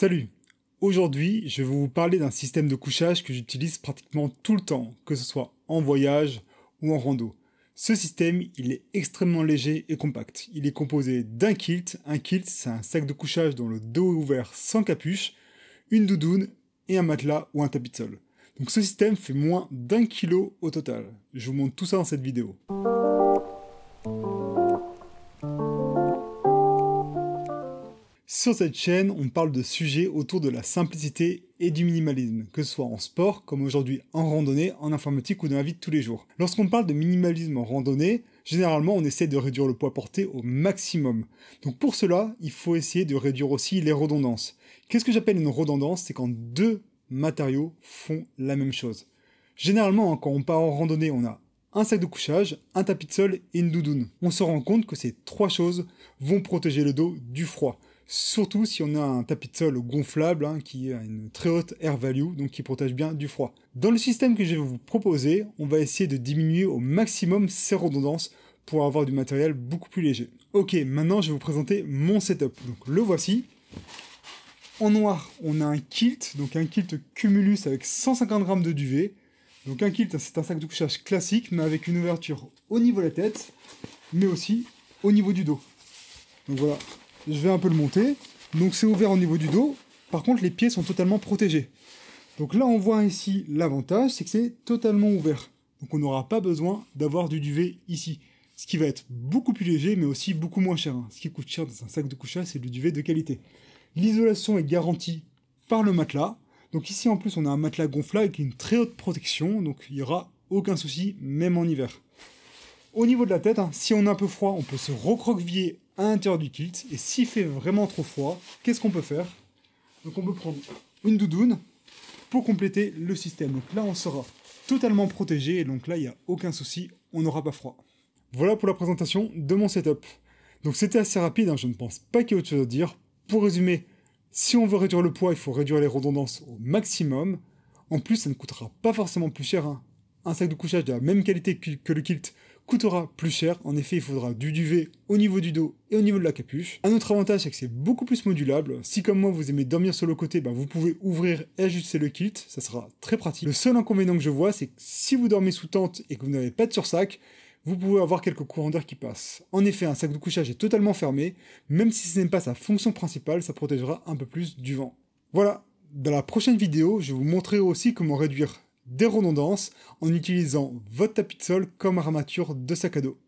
Salut Aujourd'hui, je vais vous parler d'un système de couchage que j'utilise pratiquement tout le temps, que ce soit en voyage ou en rando. Ce système, il est extrêmement léger et compact. Il est composé d'un kilt. Un kilt, c'est un sac de couchage dont le dos est ouvert sans capuche, une doudoune et un matelas ou un tapis de sol. Donc ce système fait moins d'un kilo au total. Je vous montre tout ça dans cette vidéo. Sur cette chaîne, on parle de sujets autour de la simplicité et du minimalisme, que ce soit en sport, comme aujourd'hui en randonnée, en informatique ou dans la vie de tous les jours. Lorsqu'on parle de minimalisme en randonnée, généralement on essaie de réduire le poids porté au maximum. Donc pour cela, il faut essayer de réduire aussi les redondances. Qu'est-ce que j'appelle une redondance C'est quand deux matériaux font la même chose. Généralement, hein, quand on part en randonnée, on a un sac de couchage, un tapis de sol et une doudoune. On se rend compte que ces trois choses vont protéger le dos du froid surtout si on a un tapis de sol gonflable hein, qui a une très haute air value, donc qui protège bien du froid. Dans le système que je vais vous proposer, on va essayer de diminuer au maximum ces redondances pour avoir du matériel beaucoup plus léger. Ok, maintenant je vais vous présenter mon setup. Donc le voici. En noir, on a un kilt, donc un kilt cumulus avec 150 grammes de duvet. Donc un kilt, c'est un sac de couchage classique, mais avec une ouverture au niveau de la tête, mais aussi au niveau du dos. Donc voilà, je vais un peu le monter. Donc c'est ouvert au niveau du dos. Par contre, les pieds sont totalement protégés. Donc là, on voit ici l'avantage, c'est que c'est totalement ouvert. Donc on n'aura pas besoin d'avoir du duvet ici. Ce qui va être beaucoup plus léger, mais aussi beaucoup moins cher. Hein. Ce qui coûte cher dans un sac de couchage, c'est du duvet de qualité. L'isolation est garantie par le matelas. Donc ici, en plus, on a un matelas gonflable avec une très haute protection. Donc il n'y aura aucun souci, même en hiver. Au niveau de la tête, hein, si on a un peu froid, on peut se recroqueviller à l'intérieur du kilt. Et s'il fait vraiment trop froid, qu'est-ce qu'on peut faire Donc on peut prendre une doudoune pour compléter le système. Donc là, on sera totalement protégé. Et donc là, il n'y a aucun souci, on n'aura pas froid. Voilà pour la présentation de mon setup. Donc c'était assez rapide, hein. je ne pense pas qu'il y ait autre chose à dire. Pour résumer, si on veut réduire le poids, il faut réduire les redondances au maximum. En plus, ça ne coûtera pas forcément plus cher. Hein. Un sac de couchage de la même qualité que le kilt coûtera plus cher. En effet, il faudra du duvet au niveau du dos et au niveau de la capuche. Un autre avantage, c'est que c'est beaucoup plus modulable. Si comme moi, vous aimez dormir sur le côté, bah, vous pouvez ouvrir et ajuster le kit, Ça sera très pratique. Le seul inconvénient que je vois, c'est que si vous dormez sous tente et que vous n'avez pas de sursac, vous pouvez avoir quelques courants d'air qui passent. En effet, un sac de couchage est totalement fermé. Même si ce n'est pas sa fonction principale, ça protégera un peu plus du vent. Voilà. Dans la prochaine vidéo, je vais vous montrer aussi comment réduire des redondances en utilisant votre tapis de sol comme armature de sac à dos.